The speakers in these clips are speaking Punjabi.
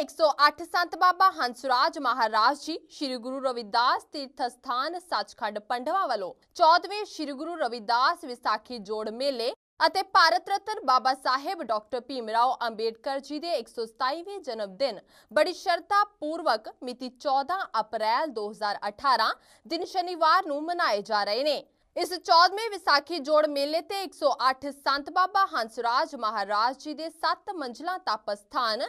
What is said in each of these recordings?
108 ਸੰਤ ਬਾਬਾ ਹੰਸਰਾਜ ਮਹਾਰਾਜ ਜੀ ਸ੍ਰੀ ਗੁਰੂ ਰਵਿਦਾਸ ਤੀਰਥ ਸਥਾਨ ਸੱਚਖੰਡ ਪੰਡਵਾ ਵੱਲੋਂ 14ਵੇਂ ਸ੍ਰੀ ਗੁਰੂ ਰਵਿਦਾਸ ਵਿਸਾਖੀ ਜੋੜ ਮੇਲੇ ਅਤੇ ਭਾਰਤ ਰਤਨ ਬਾਬਾ ਸਾਹਿਬ ਡਾਕਟਰ ਭੀਮਰਾਓ ਅੰਬੇਡਕਰ ਜੀ ਦੇ 127ਵੇਂ ਜਨਮ ਦਿਨ ਬੜੀ ਸ਼ਰਧਾ ਪੂਰਵਕ ਮਿਤੀ 14 ਅਪ੍ਰੈਲ 2018 ਦਿਨ ਸ਼ਨੀਵਾਰ ਨੂੰ ਮਨਾਏ ਜਾ ਰਹੇ ਨੇ ਇਸ 14ਵੇਂ ਵਿਸਾਖੀ ਜੋੜ ਮੇਲੇ ਤੇ 108 ਸੰਤ ਬਾਬਾ ਹੰਸਰਾਜ ਮਹਾਰਾਜ ਜੀ ਦੇ 7 ਮੰਜ਼ਲਾ ਤਪ ਸਥਾਨ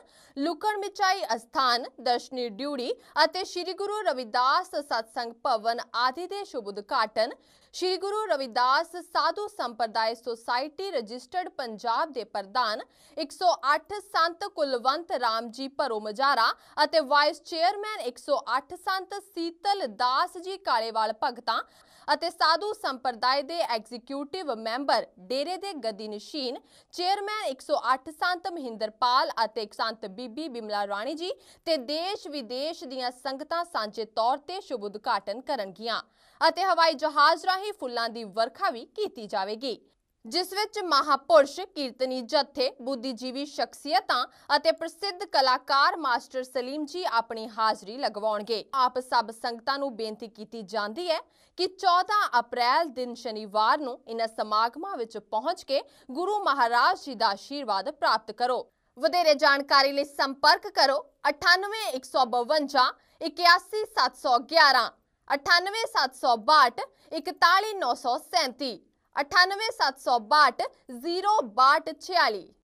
ਲੁਕਣ ਮਿਚਾਈ ਅਸਥਾਨ ਦਰਸ਼ਨੀ ਡਿਊੜੀ ਅਤੇ ਸ੍ਰੀ ਗੁਰੂ ਰਵਿਦਾਸ ਸਤਸੰਗ ਭਵਨ ਆਦਿ ਦੇ ਸ਼ੁਭ ਉਦਘਾਟਨ ਸ੍ਰੀ ਗੁਰੂ ਰਵਿਦਾਸ ਸਾਧੂ ਸੰਪਰਦਾਇ ਸੋਸਾਇਟੀ ਰਜਿਸਟਰਡ ਪੰਜਾਬ ਦੇ ਪ੍ਰਧਾਨ 108 ਸੰਤ ਕੁਲਵੰਤ RAM ਜੀ ਭਰੋ ਮਜਾਰਾ ਅਤੇ ਵਾਈਸ ਚੇਅਰਮੈਨ 108 ਸੰਤ ਸੀਤਲ ਦਾਸ ਜੀ ਕਾਲੇਵਾਲ ਭਗਤਾ ਅਤੇ ਸਾਧੂ ਸੰਪਰਦਾਇ ਦੇ ਐਗਜ਼ੀਕਿਊਟਿਵ ਮੈਂਬਰ ਡੇਰੇ ਦੇ ਗਦੀ ਨਸ਼ੀਨ ਚੇਅਰਮੈਨ 108 ਸੰਤ ਮਹਿੰਦਰਪਾਲ ਅਤੇ ਸੰਤ ਬੀਬੀ ਬਿਮਲਾ ਰਾਣੀ ਜੀ ਤੇ ਦੇਸ਼ ਵਿਦੇਸ਼ ਦੀਆਂ ਸੰਗਤਾਂ ਸਾਂਝੇ ਤੌਰ ਤੇ ਸ਼ੁਭ ਉਦਘਾਟਨ ਕਰਨਗੀਆਂ ਅਤੇ ਹਵਾਈ ਜਹਾਜ਼ ਰਾਹੀਂ ਫੁੱਲਾਂ ਦੀ ਵਰਖਾ ਵੀ ਕੀਤੀ ਜਾਵੇਗੀ ਜਿਸ ਵਿੱਚ ਮਹਾਪੁਰਸ਼ ਕੀਰਤਨੀ ਜਥੇ ਬੁੱਧੀਜੀਵੀ ਸ਼ਖਸੀਅਤਾਂ ਅਤੇ ਪ੍ਰਸਿੱਧ ਕਲਾਕਾਰ ਮਾਸਟਰ ਸਲੀਮ ਜੀ ਆਪਣੀ ਹਾਜ਼ਰੀ ਲਗਵਾਉਣਗੇ ਆਪ ਸਭ ਸੰਗਤਾਂ ਨੂੰ ਬੇਨਤੀ ਕੀਤੀ ਜਾਂਦੀ ਹੈ ਕਿ 14 ਅਪ੍ਰੈਲ ਦਿਨ ਸ਼ਨੀਵਾਰ ਨੂੰ ਇਹਨਾਂ ਸਮਾਗਮਾਂ ਵਿੱਚ ਪਹੁੰਚ ਕੇ ਗੁਰੂ ਮਹਾਰਾਜ ਜੀ ਦਾ ਆਸ਼ੀਰਵਾਦ ਪ੍ਰਾਪਤ ਕਰੋ ਵਧੇਰੇ ਜਾਣਕਾਰੀ ਲਈ ਸੰਪਰਕ ਕਰੋ 98152 81711 98762 41937 9872 06246